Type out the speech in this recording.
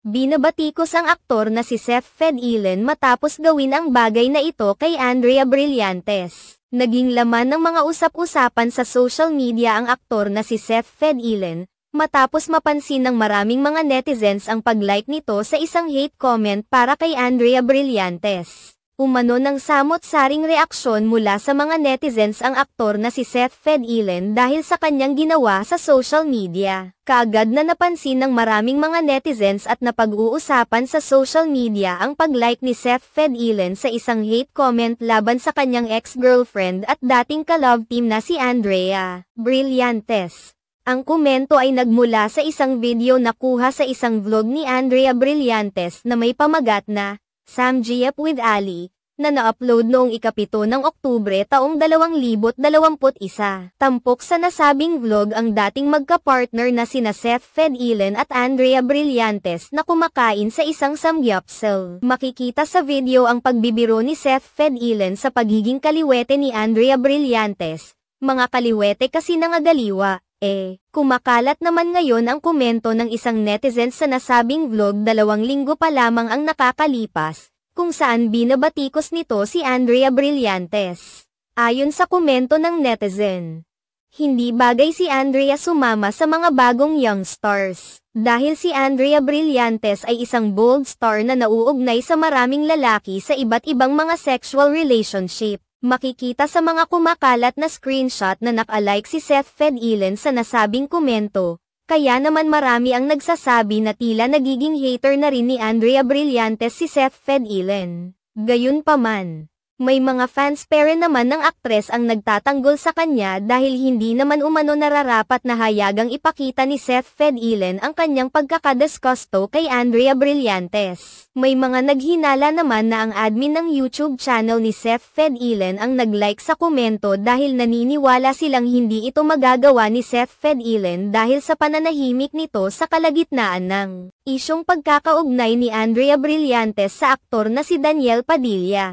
Binabatikos ang aktor na si Seth Fedilen matapos gawin ang bagay na ito kay Andrea Brillantes. Naging laman ng mga usap-usapan sa social media ang aktor na si Seth Fedilen, matapos mapansin ng maraming mga netizens ang pag-like nito sa isang hate comment para kay Andrea Brillantes. Umano ng samot-saring reaksyon mula sa mga netizens ang aktor na si Seth Fedilen dahil sa kanyang ginawa sa social media. Kaagad na napansin ng maraming mga netizens at napag-uusapan sa social media ang pag-like ni Seth Fedilen sa isang hate comment laban sa kanyang ex-girlfriend at dating ka-love team na si Andrea Brillantes. Ang komento ay nagmula sa isang video na kuha sa isang vlog ni Andrea Brillantes na may pamagat na Samjiep with Ali, na na-upload noong ikapito ng Oktubre taong 2021. Tampok sa nasabing vlog ang dating magka-partner na sina Seth Fedilen at Andrea Brillantes na kumakain sa isang samgyapsel. Makikita sa video ang pagbibiro ni Seth Fedilen sa pagiging kaliwete ni Andrea Brillantes, mga kaliwete kasi nangagaliwa. Eh, kumakalat naman ngayon ang komento ng isang netizen sa nasabing vlog dalawang linggo pa lamang ang nakakalipas, kung saan binabatikos nito si Andrea Brillantes. Ayon sa komento ng netizen, hindi bagay si Andrea sumama sa mga bagong young stars, dahil si Andrea Brillantes ay isang bold star na nauugnay sa maraming lalaki sa iba't ibang mga sexual relationship. Makikita sa mga kumakalat na screenshot na nakalike si Seth Fed Elen sa nasabing komento, kaya naman marami ang nagsasabi na tila nagiging hater na rin ni Andrea Brillantes si Seth Fed Elen. Gayunpaman, may mga fans pere naman ng aktres ang nagtatanggol sa kanya dahil hindi naman umano nararapat na hayagang ipakita ni Seth Fedilen ang kanyang pagkakadisgusto kay Andrea Brillantes. May mga naghinala naman na ang admin ng YouTube channel ni Seth Fedilen ang nag-like sa komento dahil naniniwala silang hindi ito magagawa ni Seth Fedilen dahil sa pananahimik nito sa kalagitnaan ng isyong pagkakaugnay ni Andrea Brillantes sa aktor na si Daniel Padilla.